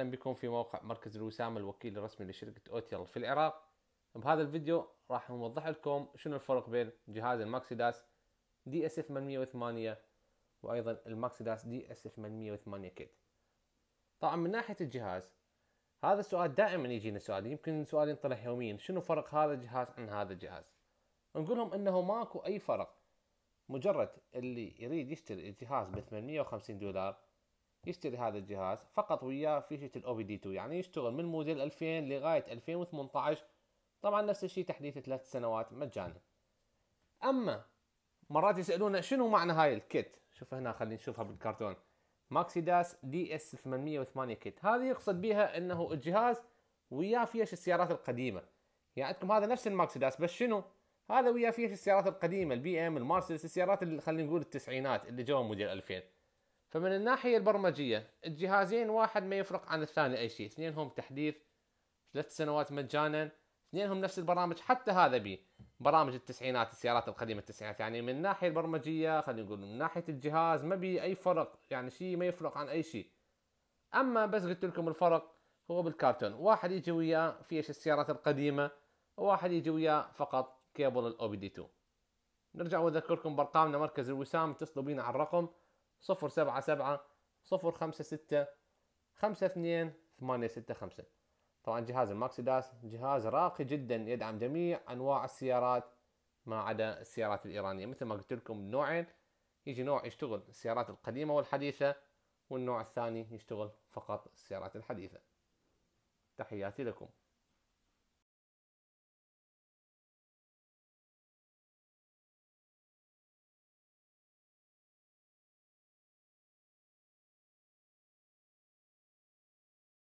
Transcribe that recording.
اهلا بكم في موقع مركز الوسام الوكيل الرسمي لشركة اوتيل في العراق بهذا الفيديو راح نوضح لكم شنو الفرق بين جهاز الماكسيداس دي اس 808 وايضا الماكسيداس دي اس 808 كيت طبعا من ناحية الجهاز هذا السؤال دائما يجينا سؤال يمكن سؤال ينطرح يوميا شنو فرق هذا الجهاز عن هذا الجهاز نقولهم انه ماكو اي فرق مجرد اللي يريد يشتري الجهاز ب 850 دولار يشتري هذا الجهاز فقط وياه فيشه الاو بي دي 2 يعني يشتغل من موديل 2000 لغايه 2018 طبعا نفس الشيء تحديث ثلاث سنوات مجانا اما مرات يسالونا شنو معنى هاي الكيت شوف هنا خلينا نشوفها بالكرتون ماكسي داس دي اس 808 كيت هذه يقصد بها انه الجهاز وياه فيش السيارات القديمه يعني عندكم هذا نفس الماكسي داس بس شنو هذا وياه فيش السيارات القديمه البي ام المارسيدس السيارات اللي خلينا نقول التسعينات اللي جوا موديل 2000 فمن الناحية البرمجية الجهازين واحد ما يفرق عن الثاني أي شيء اثنينهم تحديث ثلاث سنوات مجانا اثنينهم نفس البرامج حتى هذا بي برامج التسعينات السيارات القديمة التسعينات يعني من الناحية البرمجية خلينا نقول من ناحية الجهاز ما بي أي فرق يعني شيء ما يفرق عن أي شيء أما بس قلت لكم الفرق هو بالكرتون واحد يجي وياه فيش السيارات القديمة وواحد يجي وياه فقط كيبل الأو بي دي 2 نرجع واذكركم بارقامنا مركز الوسام اتصلوا بينا على الرقم صفر سبعة سبعة صفر خمسة ستة خمسة اثنين ثمانية ستة خمسة طبعا جهاز الماكسيداس جهاز راقي جدا يدعم جميع انواع السيارات ما عدا السيارات الايرانيه مثل ما قلت لكم نوعين يجي نوع يشتغل السيارات القديمه والحديثه والنوع الثاني يشتغل فقط السيارات الحديثه تحياتي لكم